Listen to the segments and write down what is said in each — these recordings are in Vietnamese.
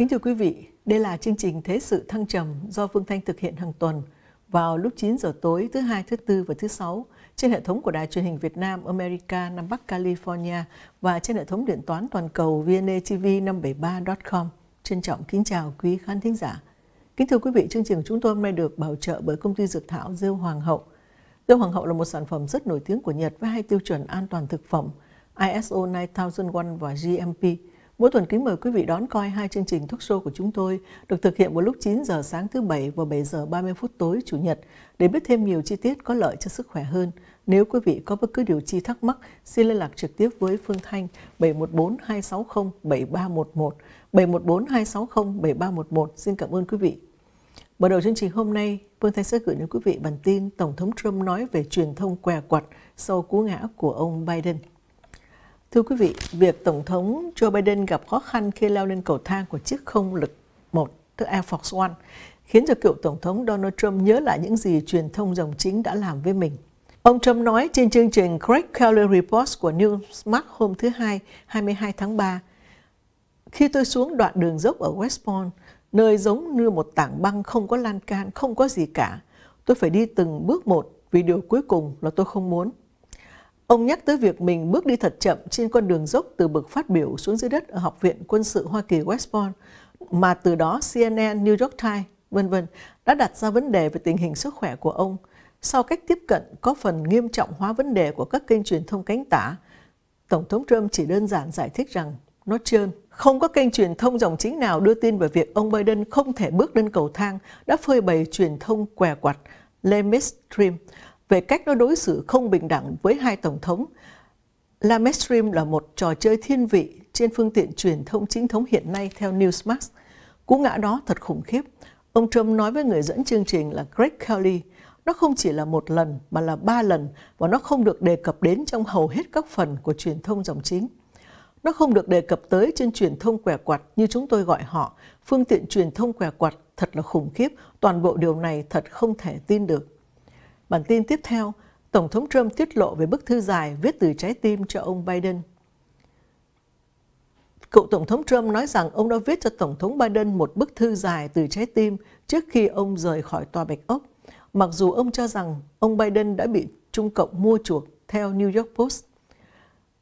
Kính thưa quý vị, đây là chương trình Thế sự thăng trầm do Phương Thanh thực hiện hàng tuần vào lúc 9 giờ tối thứ hai, thứ tư và thứ sáu trên hệ thống của Đài truyền hình Việt Nam America Nam Bắc California và trên hệ thống điện toán toàn cầu vnatv573.com. Trân trọng kính chào quý khán thính giả. Kính thưa quý vị, chương trình của chúng tôi hôm nay được bảo trợ bởi công ty dược thảo Diêu Hoàng Hậu. Diêu Hoàng Hậu là một sản phẩm rất nổi tiếng của Nhật với hai tiêu chuẩn an toàn thực phẩm ISO 9001 và GMP – Mỗi tuần kính mời quý vị đón coi hai chương trình talk show của chúng tôi được thực hiện vào lúc 9 giờ sáng thứ Bảy và 7 giờ 30 phút tối Chủ nhật để biết thêm nhiều chi tiết có lợi cho sức khỏe hơn. Nếu quý vị có bất cứ điều chi thắc mắc, xin liên lạc trực tiếp với Phương Thanh 714 260 7311 714 260 7311. Xin cảm ơn quý vị. Mở đầu chương trình hôm nay, Phương Thanh sẽ gửi đến quý vị bản tin Tổng thống Trump nói về truyền thông què quặt sau cú ngã của ông Biden. Thưa quý vị, việc Tổng thống Joe Biden gặp khó khăn khi leo lên cầu thang của chiếc không lực 1, tức Air Force One, khiến cho cựu Tổng thống Donald Trump nhớ lại những gì truyền thông dòng chính đã làm với mình. Ông Trump nói trên chương trình Craig Kelly Report của Newsmax hôm thứ Hai, 22 tháng 3, Khi tôi xuống đoạn đường dốc ở West Point, nơi giống như một tảng băng không có lan can, không có gì cả, tôi phải đi từng bước một vì điều cuối cùng là tôi không muốn. Ông nhắc tới việc mình bước đi thật chậm trên con đường dốc từ bậc phát biểu xuống dưới đất ở Học viện Quân sự Hoa Kỳ West Point, mà từ đó CNN, New York Times, vân vân đã đặt ra vấn đề về tình hình sức khỏe của ông sau cách tiếp cận có phần nghiêm trọng hóa vấn đề của các kênh truyền thông cánh tả. Tổng thống Trump chỉ đơn giản giải thích rằng nó trơn. Không có kênh truyền thông dòng chính nào đưa tin về việc ông Biden không thể bước lên cầu thang đã phơi bày truyền thông què quặt, mis Stream, về cách nó đối xử không bình đẳng với hai tổng thống. La Mainstream là một trò chơi thiên vị trên phương tiện truyền thông chính thống hiện nay theo Newsmax. Cú ngã đó thật khủng khiếp. Ông Trump nói với người dẫn chương trình là Greg Kelly, nó không chỉ là một lần mà là ba lần và nó không được đề cập đến trong hầu hết các phần của truyền thông dòng chính. Nó không được đề cập tới trên truyền thông quẻ quạt như chúng tôi gọi họ. Phương tiện truyền thông quẻ quạt thật là khủng khiếp, toàn bộ điều này thật không thể tin được. Bản tin tiếp theo, Tổng thống Trump tiết lộ về bức thư dài viết từ trái tim cho ông Biden. Cựu Tổng thống Trump nói rằng ông đã viết cho Tổng thống Biden một bức thư dài từ trái tim trước khi ông rời khỏi Tòa Bạch Ốc, mặc dù ông cho rằng ông Biden đã bị Trung Cộng mua chuộc theo New York Post.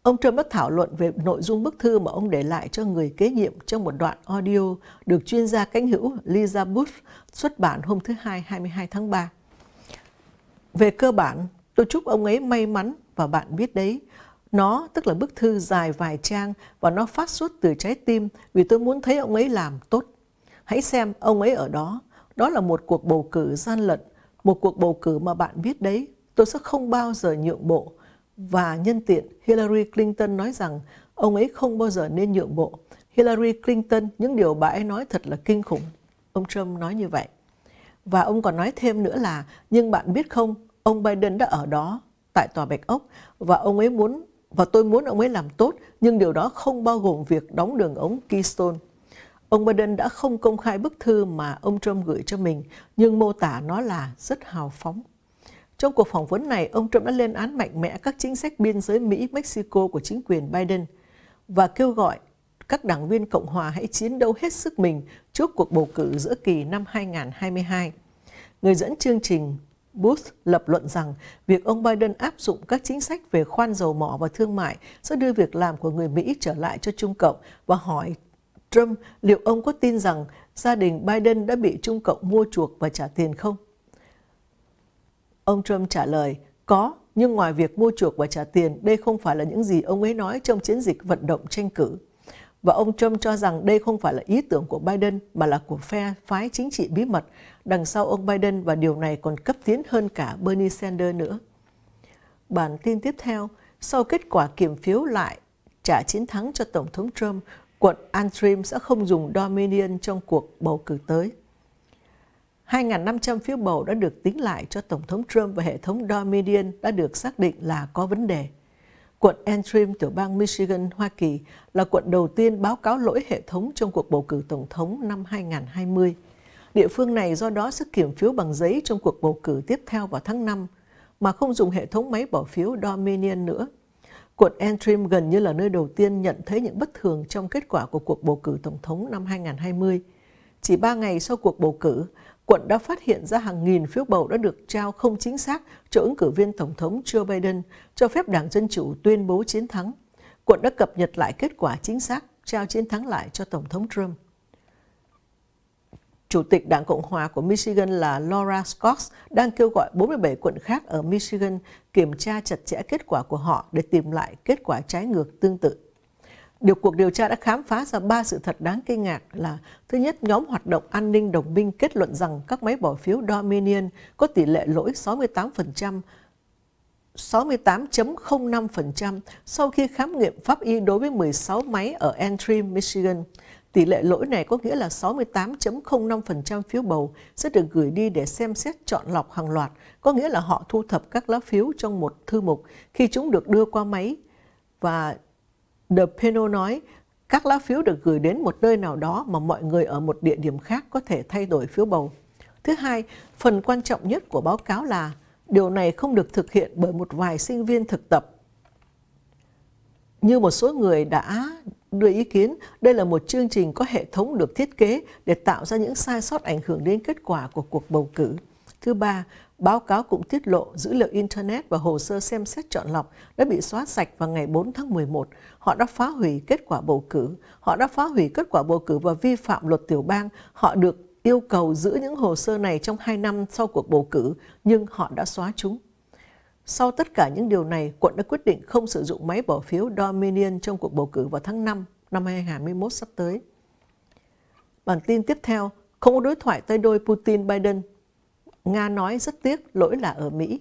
Ông Trump đã thảo luận về nội dung bức thư mà ông để lại cho người kế nhiệm trong một đoạn audio được chuyên gia cánh hữu Lisa Bush xuất bản hôm thứ Hai 22 tháng 3. Về cơ bản, tôi chúc ông ấy may mắn và bạn biết đấy. Nó tức là bức thư dài vài trang và nó phát xuất từ trái tim vì tôi muốn thấy ông ấy làm tốt. Hãy xem ông ấy ở đó. Đó là một cuộc bầu cử gian lận, một cuộc bầu cử mà bạn biết đấy. Tôi sẽ không bao giờ nhượng bộ. Và nhân tiện, Hillary Clinton nói rằng ông ấy không bao giờ nên nhượng bộ. Hillary Clinton, những điều bà ấy nói thật là kinh khủng. Ông Trump nói như vậy. Và ông còn nói thêm nữa là, nhưng bạn biết không, ông Biden đã ở đó tại Tòa Bạch Ốc và ông ấy muốn và tôi muốn ông ấy làm tốt, nhưng điều đó không bao gồm việc đóng đường ống Keystone. Ông Biden đã không công khai bức thư mà ông Trump gửi cho mình, nhưng mô tả nó là rất hào phóng. Trong cuộc phỏng vấn này, ông Trump đã lên án mạnh mẽ các chính sách biên giới Mỹ-Mexico của chính quyền Biden và kêu gọi các đảng viên Cộng hòa hãy chiến đấu hết sức mình trước cuộc bầu cử giữa kỳ năm 2022. Người dẫn chương trình Bush lập luận rằng việc ông Biden áp dụng các chính sách về khoan dầu mỏ và thương mại sẽ đưa việc làm của người Mỹ trở lại cho Trung Cộng và hỏi Trump liệu ông có tin rằng gia đình Biden đã bị Trung Cộng mua chuộc và trả tiền không? Ông Trump trả lời, có, nhưng ngoài việc mua chuộc và trả tiền, đây không phải là những gì ông ấy nói trong chiến dịch vận động tranh cử và ông Trump cho rằng đây không phải là ý tưởng của Biden mà là của phe phái chính trị bí mật đằng sau ông Biden và điều này còn cấp tiến hơn cả Bernie Sanders nữa. Bản tin tiếp theo, sau kết quả kiểm phiếu lại trả chiến thắng cho Tổng thống Trump, quận Antrim sẽ không dùng Dominion trong cuộc bầu cử tới. 2.500 phiếu bầu đã được tính lại cho Tổng thống Trump và hệ thống Dominion đã được xác định là có vấn đề quận Antrim tiểu bang Michigan, Hoa Kỳ là quận đầu tiên báo cáo lỗi hệ thống trong cuộc bầu cử tổng thống năm 2020. Địa phương này do đó sẽ kiểm phiếu bằng giấy trong cuộc bầu cử tiếp theo vào tháng 5 mà không dùng hệ thống máy bỏ phiếu Dominion nữa. Quận Antrim gần như là nơi đầu tiên nhận thấy những bất thường trong kết quả của cuộc bầu cử tổng thống năm 2020. Chỉ 3 ngày sau cuộc bầu cử, quận đã phát hiện ra hàng nghìn phiếu bầu đã được trao không chính xác cho ứng cử viên Tổng thống Joe Biden, cho phép Đảng Dân Chủ tuyên bố chiến thắng. Quận đã cập nhật lại kết quả chính xác, trao chiến thắng lại cho Tổng thống Trump. Chủ tịch Đảng Cộng hòa của Michigan là Laura Scott đang kêu gọi 47 quận khác ở Michigan kiểm tra chặt chẽ kết quả của họ để tìm lại kết quả trái ngược tương tự. Điều cuộc điều tra đã khám phá ra ba sự thật đáng kinh ngạc là thứ nhất, nhóm hoạt động an ninh đồng minh kết luận rằng các máy bỏ phiếu Dominion có tỷ lệ lỗi 68%, 68.05% sau khi khám nghiệm pháp y đối với 16 máy ở Antrim, Michigan. Tỷ lệ lỗi này có nghĩa là 68.05% phiếu bầu sẽ được gửi đi để xem xét chọn lọc hàng loạt, có nghĩa là họ thu thập các lá phiếu trong một thư mục khi chúng được đưa qua máy và The Peno nói, các lá phiếu được gửi đến một nơi nào đó mà mọi người ở một địa điểm khác có thể thay đổi phiếu bầu. Thứ hai, phần quan trọng nhất của báo cáo là điều này không được thực hiện bởi một vài sinh viên thực tập. Như một số người đã đưa ý kiến, đây là một chương trình có hệ thống được thiết kế để tạo ra những sai sót ảnh hưởng đến kết quả của cuộc bầu cử. Thứ ba, Báo cáo cũng tiết lộ dữ liệu Internet và hồ sơ xem xét chọn lọc đã bị xóa sạch vào ngày 4 tháng 11. Họ đã phá hủy kết quả bầu cử. Họ đã phá hủy kết quả bầu cử và vi phạm luật tiểu bang. Họ được yêu cầu giữ những hồ sơ này trong 2 năm sau cuộc bầu cử, nhưng họ đã xóa chúng. Sau tất cả những điều này, quận đã quyết định không sử dụng máy bỏ phiếu Dominion trong cuộc bầu cử vào tháng 5 năm 2021 sắp tới. Bản tin tiếp theo, không có đối thoại tay đôi Putin-Biden Nga nói rất tiếc lỗi là ở Mỹ.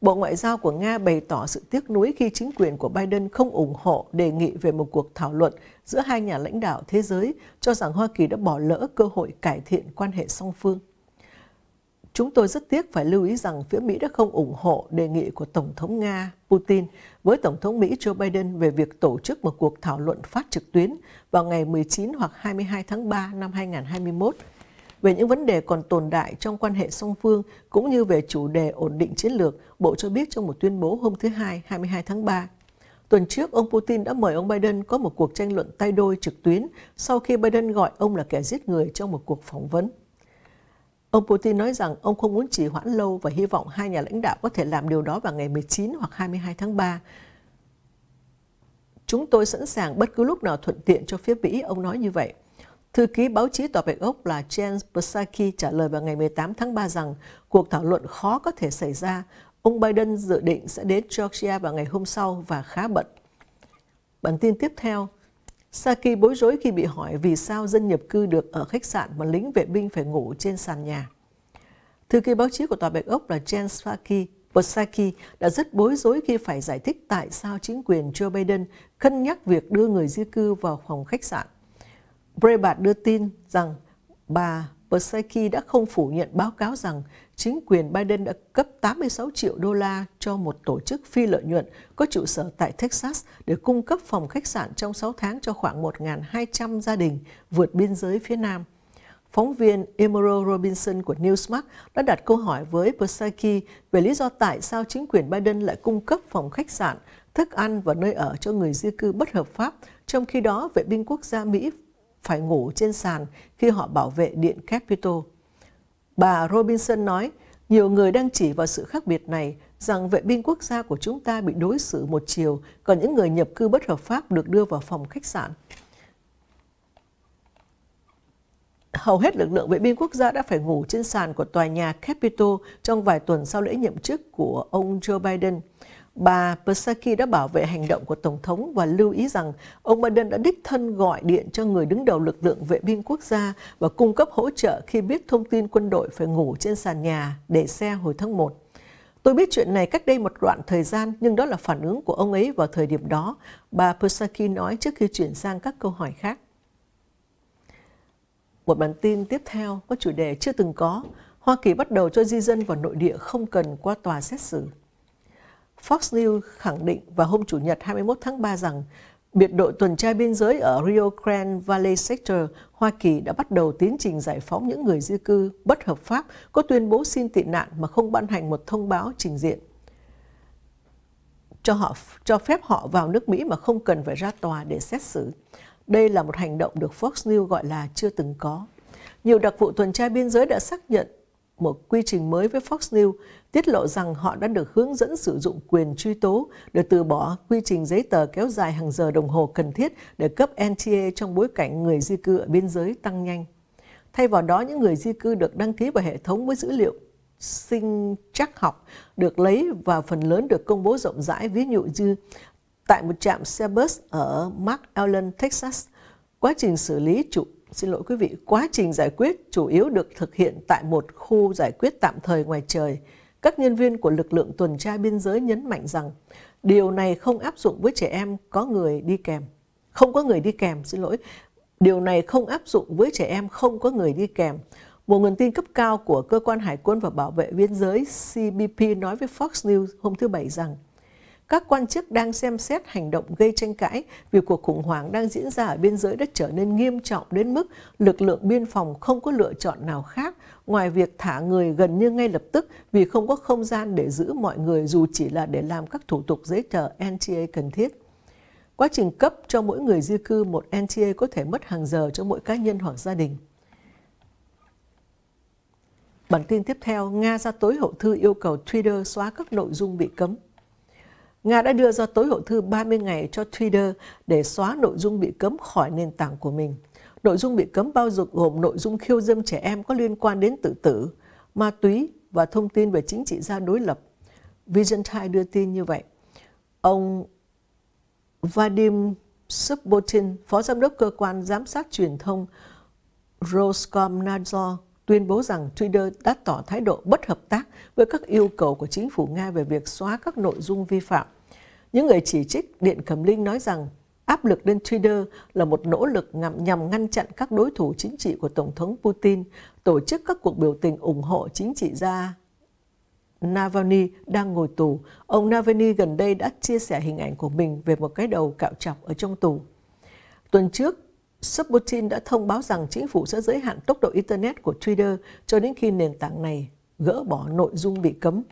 Bộ Ngoại giao của Nga bày tỏ sự tiếc nuối khi chính quyền của Biden không ủng hộ đề nghị về một cuộc thảo luận giữa hai nhà lãnh đạo thế giới cho rằng Hoa Kỳ đã bỏ lỡ cơ hội cải thiện quan hệ song phương. Chúng tôi rất tiếc phải lưu ý rằng phía Mỹ đã không ủng hộ đề nghị của Tổng thống Nga Putin với Tổng thống Mỹ Joe Biden về việc tổ chức một cuộc thảo luận phát trực tuyến vào ngày 19 hoặc 22 tháng 3 năm 2021 về những vấn đề còn tồn tại trong quan hệ song phương cũng như về chủ đề ổn định chiến lược, Bộ cho biết trong một tuyên bố hôm thứ Hai 22 tháng 3. Tuần trước, ông Putin đã mời ông Biden có một cuộc tranh luận tay đôi trực tuyến sau khi Biden gọi ông là kẻ giết người trong một cuộc phỏng vấn. Ông Putin nói rằng ông không muốn trì hoãn lâu và hy vọng hai nhà lãnh đạo có thể làm điều đó vào ngày 19 hoặc 22 tháng 3. Chúng tôi sẵn sàng bất cứ lúc nào thuận tiện cho phía Mỹ, ông nói như vậy. Thư ký báo chí tòa Bạch Ốc là Jens Psaki trả lời vào ngày 18 tháng 3 rằng cuộc thảo luận khó có thể xảy ra. Ông Biden dự định sẽ đến Georgia vào ngày hôm sau và khá bận. Bản tin tiếp theo, Saki bối rối khi bị hỏi vì sao dân nhập cư được ở khách sạn mà lính vệ binh phải ngủ trên sàn nhà. Thư ký báo chí của Tòa Bạch Ốc là Jen Psaki, Psaki đã rất bối rối khi phải giải thích tại sao chính quyền Joe Biden cân nhắc việc đưa người di cư vào phòng khách sạn. Breitbart đưa tin rằng bà Psaki đã không phủ nhận báo cáo rằng chính quyền Biden đã cấp 86 triệu đô la cho một tổ chức phi lợi nhuận có trụ sở tại Texas để cung cấp phòng khách sạn trong 6 tháng cho khoảng 1.200 gia đình vượt biên giới phía Nam. Phóng viên Emerald Robinson của Newsmax đã đặt câu hỏi với Psaki về lý do tại sao chính quyền Biden lại cung cấp phòng khách sạn, thức ăn và nơi ở cho người di cư bất hợp pháp, trong khi đó vệ binh quốc gia Mỹ phải ngủ trên sàn khi họ bảo vệ Điện Capitol. Bà Robinson nói, nhiều người đang chỉ vào sự khác biệt này rằng vệ binh quốc gia của chúng ta bị đối xử một chiều, còn những người nhập cư bất hợp pháp được đưa vào phòng khách sạn. Hầu hết lực lượng vệ binh quốc gia đã phải ngủ trên sàn của tòa nhà Capitol trong vài tuần sau lễ nhậm chức của ông Joe Biden. Bà Psaki đã bảo vệ hành động của Tổng thống và lưu ý rằng ông Biden đã đích thân gọi điện cho người đứng đầu lực lượng vệ binh quốc gia và cung cấp hỗ trợ khi biết thông tin quân đội phải ngủ trên sàn nhà để xe hồi tháng 1. Tôi biết chuyện này cách đây một đoạn thời gian, nhưng đó là phản ứng của ông ấy vào thời điểm đó, bà Psaki nói trước khi chuyển sang các câu hỏi khác. Một bản tin tiếp theo có chủ đề chưa từng có, Hoa Kỳ bắt đầu cho di dân vào nội địa không cần qua tòa xét xử. Fox News khẳng định vào hôm Chủ nhật 21 tháng 3 rằng biệt đội tuần tra biên giới ở Rio Grande Valley Sector, Hoa Kỳ đã bắt đầu tiến trình giải phóng những người di cư bất hợp pháp có tuyên bố xin tị nạn mà không ban hành một thông báo trình diện cho họ cho phép họ vào nước Mỹ mà không cần phải ra tòa để xét xử. Đây là một hành động được Fox News gọi là chưa từng có. Nhiều đặc vụ tuần tra biên giới đã xác nhận một quy trình mới với Fox News, tiết lộ rằng họ đã được hướng dẫn sử dụng quyền truy tố để từ bỏ quy trình giấy tờ kéo dài hàng giờ đồng hồ cần thiết để cấp NTA trong bối cảnh người di cư ở biên giới tăng nhanh. Thay vào đó, những người di cư được đăng ký vào hệ thống với dữ liệu sinh trắc học được lấy và phần lớn được công bố rộng rãi, ví dụ như tại một trạm xe bus ở Mark Allen, Texas. Quá trình xử lý chủ xin lỗi quý vị, quá trình giải quyết chủ yếu được thực hiện tại một khu giải quyết tạm thời ngoài trời. Các nhân viên của lực lượng tuần tra biên giới nhấn mạnh rằng điều này không áp dụng với trẻ em có người đi kèm. Không có người đi kèm, xin lỗi. Điều này không áp dụng với trẻ em không có người đi kèm. Một nguồn tin cấp cao của Cơ quan Hải quân và Bảo vệ biên giới CBP nói với Fox News hôm thứ Bảy rằng các quan chức đang xem xét hành động gây tranh cãi vì cuộc khủng hoảng đang diễn ra ở biên giới đã trở nên nghiêm trọng đến mức lực lượng biên phòng không có lựa chọn nào khác ngoài việc thả người gần như ngay lập tức vì không có không gian để giữ mọi người dù chỉ là để làm các thủ tục giấy tờ NTA cần thiết. Quá trình cấp cho mỗi người di cư một NTA có thể mất hàng giờ cho mỗi cá nhân hoặc gia đình. Bản tin tiếp theo, Nga ra tối hậu thư yêu cầu Twitter xóa các nội dung bị cấm. Nga đã đưa ra tối hậu thư 30 ngày cho Twitter để xóa nội dung bị cấm khỏi nền tảng của mình. Nội dung bị cấm bao dục gồm nội dung khiêu dâm trẻ em có liên quan đến tự tử, ma túy và thông tin về chính trị gia đối lập. Byzantine đưa tin như vậy. Ông Vadim Subbotin, phó giám đốc cơ quan giám sát truyền thông Roskomnadzor tuyên bố rằng Twitter đã tỏ thái độ bất hợp tác với các yêu cầu của chính phủ Nga về việc xóa các nội dung vi phạm. Những người chỉ trích Điện Cẩm Linh nói rằng áp lực lên Twitter là một nỗ lực nhằm, nhằm ngăn chặn các đối thủ chính trị của Tổng thống Putin tổ chức các cuộc biểu tình ủng hộ chính trị gia Navalny đang ngồi tù. Ông Navalny gần đây đã chia sẻ hình ảnh của mình về một cái đầu cạo chọc ở trong tù. Tuần trước, Subputin đã thông báo rằng chính phủ sẽ giới hạn tốc độ Internet của Twitter cho đến khi nền tảng này gỡ bỏ nội dung bị cấm.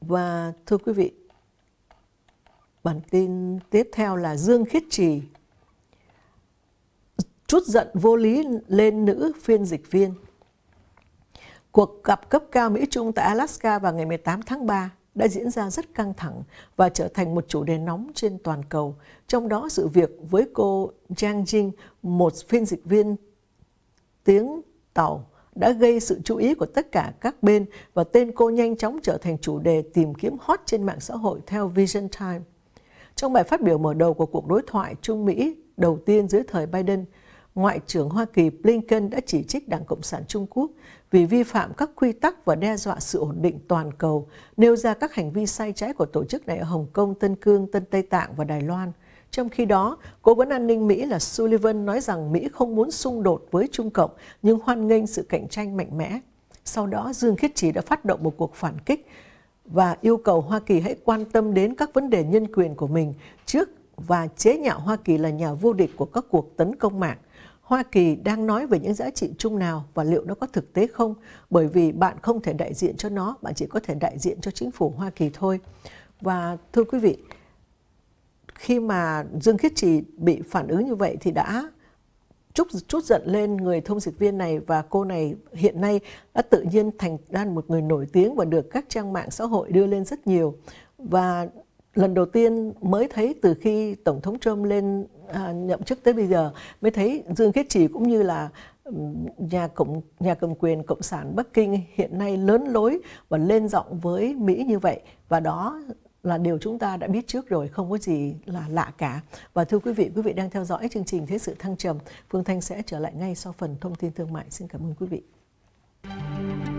Và thưa quý vị, bản tin tiếp theo là Dương Khiết Trì. Chút giận vô lý lên nữ phiên dịch viên. Cuộc gặp cấp cao Mỹ-Trung tại Alaska vào ngày 18 tháng 3 đã diễn ra rất căng thẳng và trở thành một chủ đề nóng trên toàn cầu, trong đó sự việc với cô Jiang Jing, một phiên dịch viên tiếng Tàu đã gây sự chú ý của tất cả các bên và tên cô nhanh chóng trở thành chủ đề tìm kiếm hot trên mạng xã hội theo Vision Time. Trong bài phát biểu mở đầu của cuộc đối thoại Trung Mỹ đầu tiên dưới thời Biden, Ngoại trưởng Hoa Kỳ Blinken đã chỉ trích Đảng Cộng sản Trung Quốc vì vi phạm các quy tắc và đe dọa sự ổn định toàn cầu, nêu ra các hành vi sai trái của tổ chức này ở Hồng Kông, Tân Cương, Tân Tây Tạng và Đài Loan. Trong khi đó, Cố vấn an ninh Mỹ là Sullivan nói rằng Mỹ không muốn xung đột với Trung Cộng nhưng hoan nghênh sự cạnh tranh mạnh mẽ. Sau đó, Dương Khiết Trì đã phát động một cuộc phản kích và yêu cầu Hoa Kỳ hãy quan tâm đến các vấn đề nhân quyền của mình trước và chế nhạo Hoa Kỳ là nhà vô địch của các cuộc tấn công mạng. Hoa Kỳ đang nói về những giá trị chung nào và liệu nó có thực tế không? Bởi vì bạn không thể đại diện cho nó, bạn chỉ có thể đại diện cho chính phủ Hoa Kỳ thôi. Và thưa quý vị, khi mà Dương Khiết Trì bị phản ứng như vậy thì đã chút chút giận lên người thông dịch viên này và cô này hiện nay đã tự nhiên thành ra một người nổi tiếng và được các trang mạng xã hội đưa lên rất nhiều và lần đầu tiên mới thấy từ khi tổng thống Trump lên à, nhậm chức tới bây giờ mới thấy Dương Khiết Trì cũng như là nhà cộng nhà cầm quyền cộng sản Bắc Kinh hiện nay lớn lối và lên giọng với Mỹ như vậy và đó là điều chúng ta đã biết trước rồi không có gì là lạ cả và thưa quý vị quý vị đang theo dõi chương trình thế sự thăng trầm Phương Thanh sẽ trở lại ngay sau phần thông tin thương mại xin cảm ơn quý vị.